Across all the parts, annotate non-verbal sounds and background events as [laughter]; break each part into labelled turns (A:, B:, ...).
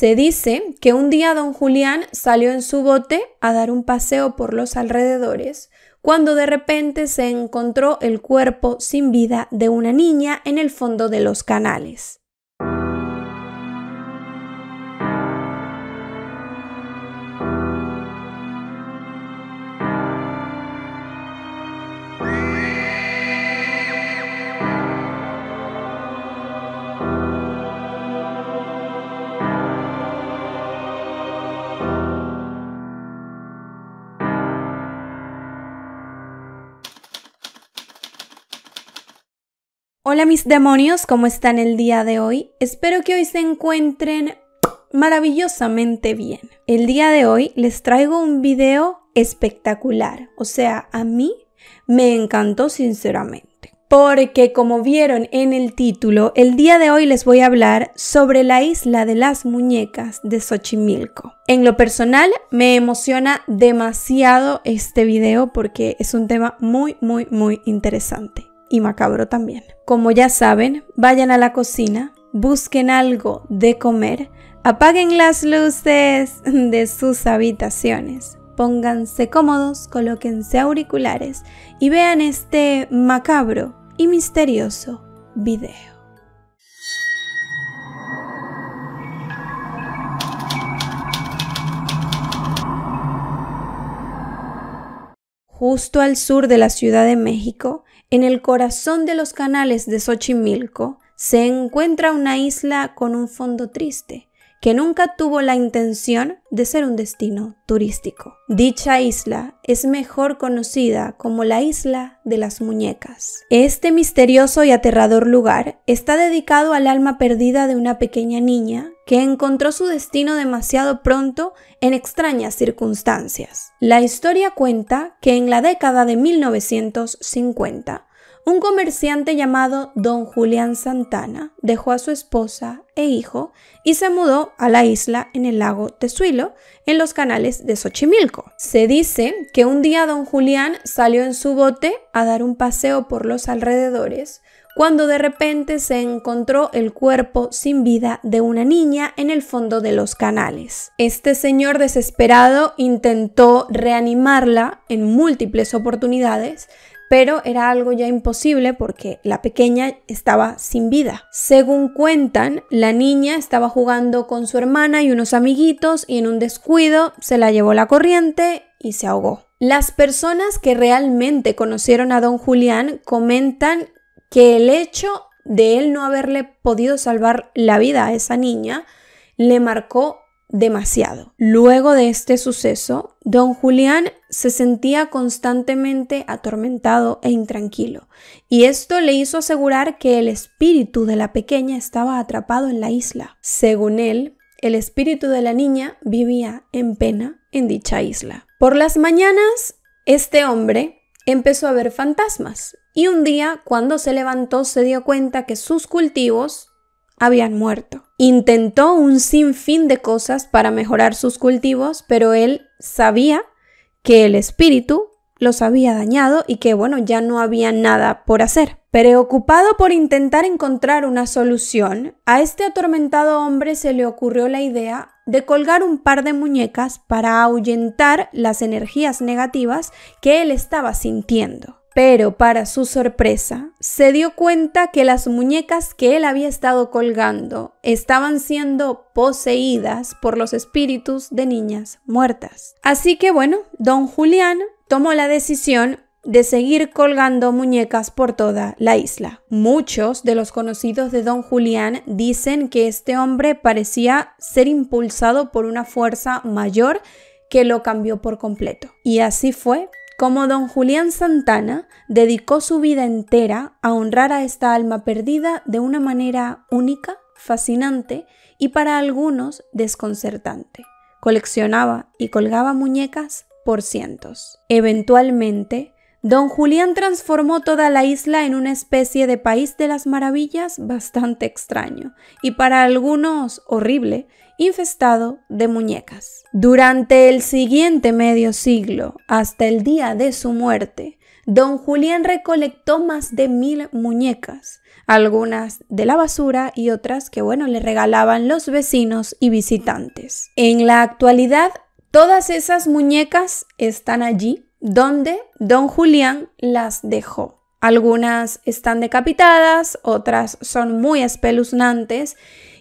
A: Se dice que un día don Julián salió en su bote a dar un paseo por los alrededores, cuando de repente se encontró el cuerpo sin vida de una niña en el fondo de los canales. Hola mis demonios, ¿cómo están el día de hoy? Espero que hoy se encuentren maravillosamente bien. El día de hoy les traigo un video espectacular, o sea, a mí me encantó sinceramente. Porque como vieron en el título, el día de hoy les voy a hablar sobre la isla de las muñecas de Xochimilco. En lo personal, me emociona demasiado este video porque es un tema muy, muy, muy interesante y macabro también. Como ya saben, vayan a la cocina, busquen algo de comer, apaguen las luces [laughs] de sus habitaciones, pónganse cómodos, colóquense auriculares y vean este macabro y misterioso video. Justo al sur de la Ciudad de México, en el corazón de los canales de Xochimilco se encuentra una isla con un fondo triste que nunca tuvo la intención de ser un destino turístico. Dicha isla es mejor conocida como la isla de las muñecas. Este misterioso y aterrador lugar está dedicado al alma perdida de una pequeña niña que encontró su destino demasiado pronto en extrañas circunstancias. La historia cuenta que en la década de 1950, un comerciante llamado don Julián Santana dejó a su esposa e hijo y se mudó a la isla en el lago Tezuilo, en los canales de Xochimilco. Se dice que un día don Julián salió en su bote a dar un paseo por los alrededores cuando de repente se encontró el cuerpo sin vida de una niña en el fondo de los canales. Este señor desesperado intentó reanimarla en múltiples oportunidades, pero era algo ya imposible porque la pequeña estaba sin vida. Según cuentan, la niña estaba jugando con su hermana y unos amiguitos y en un descuido se la llevó la corriente y se ahogó. Las personas que realmente conocieron a don Julián comentan que el hecho de él no haberle podido salvar la vida a esa niña le marcó demasiado. Luego de este suceso, don Julián se sentía constantemente atormentado e intranquilo, y esto le hizo asegurar que el espíritu de la pequeña estaba atrapado en la isla. Según él, el espíritu de la niña vivía en pena en dicha isla. Por las mañanas, este hombre empezó a ver fantasmas y un día cuando se levantó se dio cuenta que sus cultivos habían muerto. Intentó un sinfín de cosas para mejorar sus cultivos, pero él sabía que el espíritu los había dañado y que, bueno, ya no había nada por hacer. Preocupado por intentar encontrar una solución, a este atormentado hombre se le ocurrió la idea de colgar un par de muñecas para ahuyentar las energías negativas que él estaba sintiendo. Pero para su sorpresa, se dio cuenta que las muñecas que él había estado colgando estaban siendo poseídas por los espíritus de niñas muertas. Así que bueno, don Julián tomó la decisión de seguir colgando muñecas por toda la isla. Muchos de los conocidos de don Julián dicen que este hombre parecía ser impulsado por una fuerza mayor que lo cambió por completo. Y así fue como don Julián Santana dedicó su vida entera a honrar a esta alma perdida de una manera única, fascinante y para algunos desconcertante. Coleccionaba y colgaba muñecas Eventualmente, don Julián transformó toda la isla en una especie de país de las maravillas bastante extraño y para algunos horrible, infestado de muñecas. Durante el siguiente medio siglo, hasta el día de su muerte, don Julián recolectó más de mil muñecas, algunas de la basura y otras que, bueno, le regalaban los vecinos y visitantes. En la actualidad, Todas esas muñecas están allí donde don Julián las dejó. Algunas están decapitadas, otras son muy espeluznantes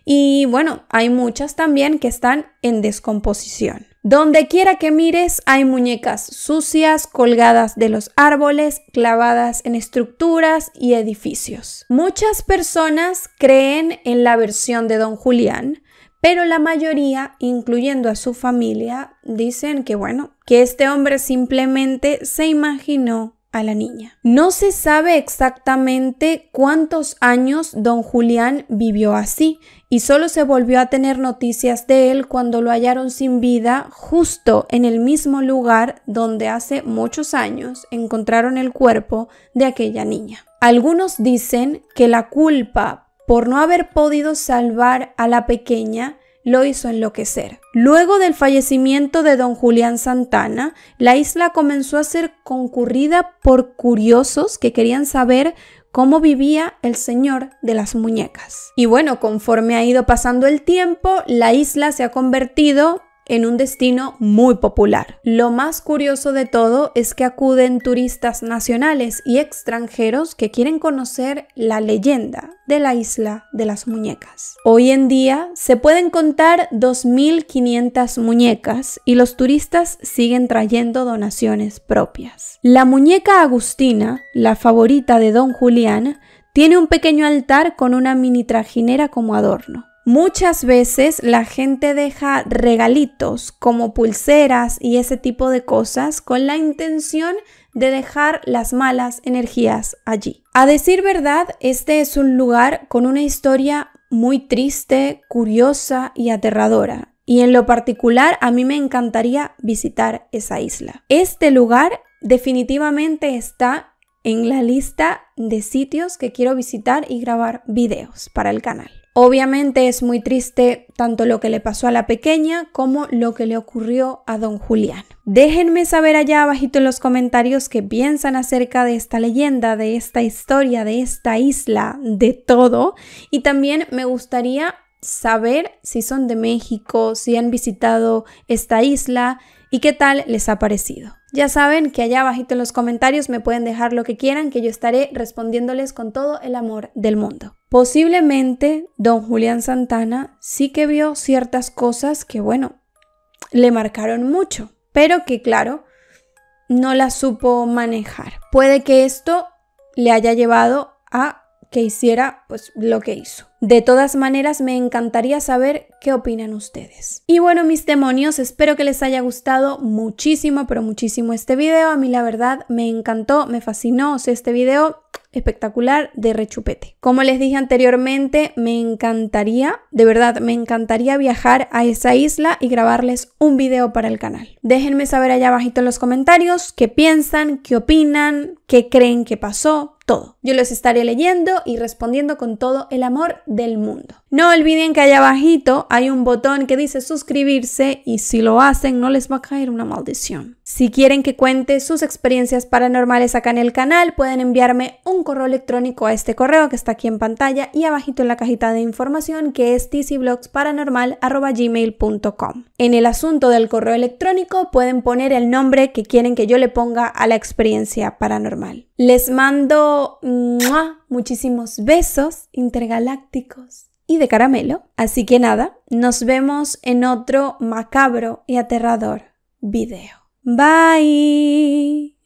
A: y bueno, hay muchas también que están en descomposición. Donde quiera que mires hay muñecas sucias colgadas de los árboles, clavadas en estructuras y edificios. Muchas personas creen en la versión de don Julián, pero la mayoría, incluyendo a su familia, dicen que bueno, que este hombre simplemente se imaginó a la niña. No se sabe exactamente cuántos años don Julián vivió así y solo se volvió a tener noticias de él cuando lo hallaron sin vida justo en el mismo lugar donde hace muchos años encontraron el cuerpo de aquella niña. Algunos dicen que la culpa por no haber podido salvar a la pequeña, lo hizo enloquecer. Luego del fallecimiento de don Julián Santana, la isla comenzó a ser concurrida por curiosos que querían saber cómo vivía el señor de las muñecas. Y bueno, conforme ha ido pasando el tiempo, la isla se ha convertido en un destino muy popular. Lo más curioso de todo es que acuden turistas nacionales y extranjeros que quieren conocer la leyenda de la isla de las muñecas. Hoy en día se pueden contar 2.500 muñecas y los turistas siguen trayendo donaciones propias. La muñeca Agustina, la favorita de don Julián, tiene un pequeño altar con una mini trajinera como adorno. Muchas veces la gente deja regalitos como pulseras y ese tipo de cosas con la intención de dejar las malas energías allí. A decir verdad, este es un lugar con una historia muy triste, curiosa y aterradora. Y en lo particular, a mí me encantaría visitar esa isla. Este lugar definitivamente está en la lista de sitios que quiero visitar y grabar videos para el canal. Obviamente es muy triste tanto lo que le pasó a la pequeña como lo que le ocurrió a don Julián. Déjenme saber allá abajito en los comentarios qué piensan acerca de esta leyenda, de esta historia, de esta isla, de todo. Y también me gustaría saber si son de México, si han visitado esta isla y qué tal les ha parecido. Ya saben que allá abajito en los comentarios me pueden dejar lo que quieran, que yo estaré respondiéndoles con todo el amor del mundo. Posiblemente don Julián Santana sí que vio ciertas cosas que, bueno, le marcaron mucho, pero que, claro, no las supo manejar. Puede que esto le haya llevado a que hiciera pues lo que hizo. De todas maneras, me encantaría saber qué opinan ustedes. Y bueno, mis demonios, espero que les haya gustado muchísimo, pero muchísimo este video. A mí la verdad me encantó, me fascinó. O sea, este video espectacular de rechupete. Como les dije anteriormente, me encantaría, de verdad, me encantaría viajar a esa isla y grabarles un video para el canal. Déjenme saber allá abajito en los comentarios qué piensan, qué opinan, qué creen que pasó, todo. Yo los estaré leyendo y respondiendo con todo el amor del mundo. No olviden que allá abajito hay un botón que dice suscribirse y si lo hacen no les va a caer una maldición. Si quieren que cuente sus experiencias paranormales acá en el canal, pueden enviarme un correo electrónico a este correo que está aquí en pantalla y abajito en la cajita de información que es tcblogsparanormal.gmail.com en el asunto del correo electrónico pueden poner el nombre que quieren que yo le ponga a la experiencia paranormal. Les mando muchísimos besos intergalácticos y de caramelo. Así que nada, nos vemos en otro macabro y aterrador video. Bye.